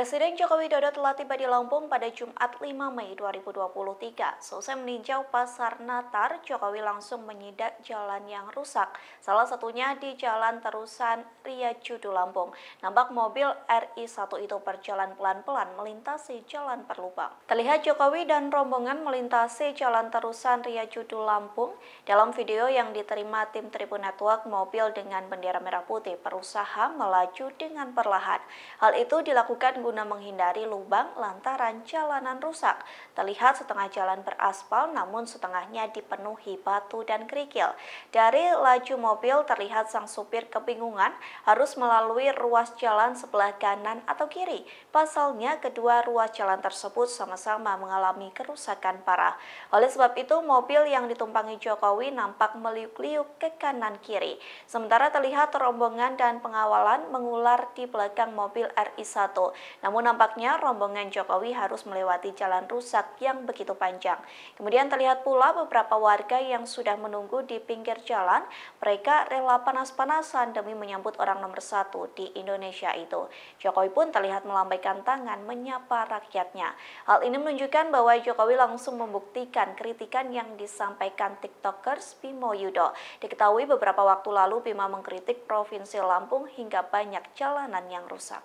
Presiden Joko Widodo telah tiba di Lampung pada Jumat 5 Mei 2023. Selesai meninjau pasar Natar, Jokowi langsung menyidak jalan yang rusak. Salah satunya di Jalan Terusan Ria Judu Lampung. Nampak mobil RI1 itu berjalan pelan-pelan melintasi jalan perlubang. Terlihat Jokowi dan rombongan melintasi Jalan Terusan Ria Judu Lampung. Dalam video yang diterima tim Tribun Network, mobil dengan bendera merah putih berusaha melaju dengan perlahan. Hal itu dilakukan guna menghindari lubang lantaran jalanan rusak. Terlihat setengah jalan beraspal namun setengahnya dipenuhi batu dan kerikil. Dari laju mobil terlihat sang supir kebingungan harus melalui ruas jalan sebelah kanan atau kiri. Pasalnya kedua ruas jalan tersebut sama-sama mengalami kerusakan parah. Oleh sebab itu mobil yang ditumpangi Jokowi nampak meliuk-liuk ke kanan kiri. Sementara terlihat rombongan dan pengawalan mengular di belakang mobil RI1. Namun nampaknya rombongan Jokowi harus melewati jalan rusak yang begitu panjang. Kemudian terlihat pula beberapa warga yang sudah menunggu di pinggir jalan, mereka rela panas-panasan demi menyambut orang nomor satu di Indonesia itu. Jokowi pun terlihat melambaikan tangan menyapa rakyatnya. Hal ini menunjukkan bahwa Jokowi langsung membuktikan kritikan yang disampaikan TikTokers Bimo Yudo. Diketahui beberapa waktu lalu Bima mengkritik Provinsi Lampung hingga banyak jalanan yang rusak.